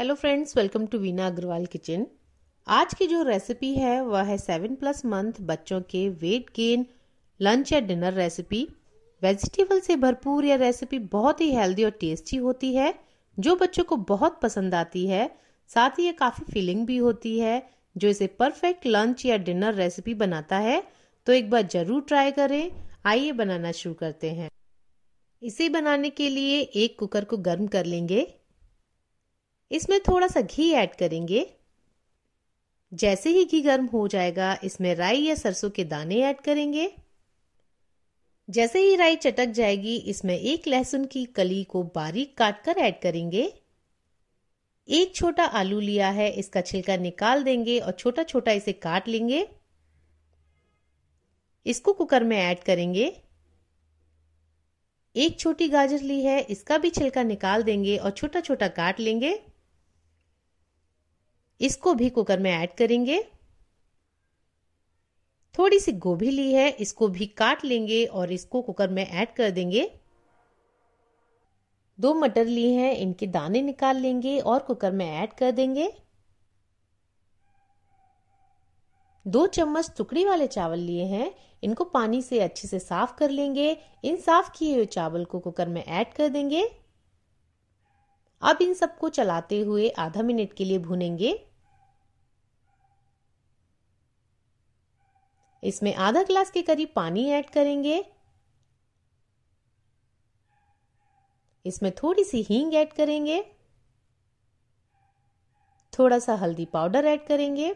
hello friends welcome to Veena Agarwal kitchen आज की जो रेसिपी है वह है सेवन प्लस मंथ बच्चों के वेट गेन लंच या डिनर रेसिपी वेजिटेबल से भरपूर यह रेसिपी बहुत ही हेल्दी और टेस्टी होती है जो बच्चों को बहुत पसंद आती है साथ ही ये काफ़ी फीलिंग भी होती है जो इसे परफेक्ट लंच या डिनर रेसिपी बनाता है तो एक बार ज़रूर ट्राई करें आइए बनाना शुरू करते हैं इसे बनाने के लिए एक कुकर को गर्म कर लेंगे इसमें थोड़ा सा घी ऐड करेंगे जैसे ही घी गर्म हो जाएगा इसमें राई या सरसों के दाने ऐड करेंगे जैसे ही राई चटक जाएगी इसमें एक लहसुन की कली को बारीक काट कर ऐड करेंगे एक छोटा आलू लिया है इसका छिलका निकाल देंगे और छोटा छोटा इसे काट लेंगे इसको कुकर में ऐड करेंगे एक छोटी गाजर ली है इसका भी छिलका निकाल देंगे और छोटा छोटा काट लेंगे इसको भी कुकर में ऐड करेंगे थोड़ी सी गोभी ली है इसको भी काट लेंगे और इसको कुकर में ऐड कर देंगे दो मटर ली हैं इनके दाने निकाल लेंगे और कुकर में ऐड कर देंगे दो चम्मच टुकड़ी वाले चावल लिए हैं इनको पानी से अच्छे से साफ कर लेंगे इन साफ किए हुए चावल को कुकर में ऐड कर देंगे अब इन सबको चलाते हुए आधा मिनट के लिए भूनेंगे इसमें आधा ग्लास के करीब पानी ऐड करेंगे इसमें थोड़ी सी हींग ऐड करेंगे थोड़ा सा हल्दी पाउडर ऐड करेंगे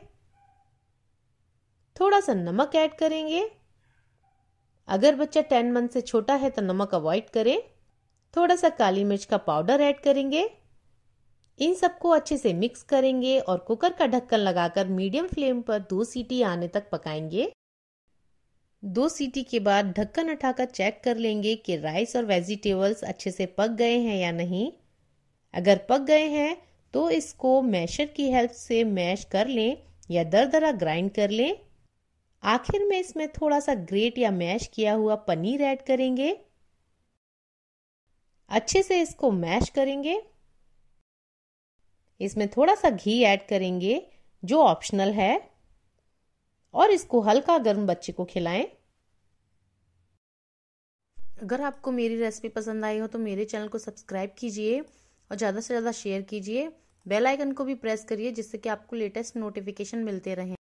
थोड़ा सा नमक ऐड करेंगे अगर बच्चा टेन मंथ से छोटा है तो नमक अवॉइड करें थोड़ा सा काली मिर्च का पाउडर ऐड करेंगे इन सबको अच्छे से मिक्स करेंगे और कुकर का ढक्कन लगाकर मीडियम फ्लेम पर दो सीटी आने तक पकाएंगे दो सीटी के बाद ढक्कन उठाकर चेक कर लेंगे कि राइस और वेजिटेबल्स अच्छे से पक गए हैं या नहीं अगर पक गए हैं तो इसको मैशर की हेल्प से मैश कर लें या दर दरा ग्राइंड कर लें आखिर में इसमें थोड़ा सा ग्रेट या मैश किया हुआ पनीर ऐड करेंगे अच्छे से इसको मैश करेंगे इसमें थोड़ा सा घी ऐड करेंगे जो ऑप्शनल है और इसको हल्का गर्म बच्चे को खिलाएं अगर आपको मेरी रेसिपी पसंद आई हो तो मेरे चैनल को सब्सक्राइब कीजिए और ज़्यादा से ज़्यादा शेयर कीजिए बेल आइकन को भी प्रेस करिए जिससे कि आपको लेटेस्ट नोटिफिकेशन मिलते रहें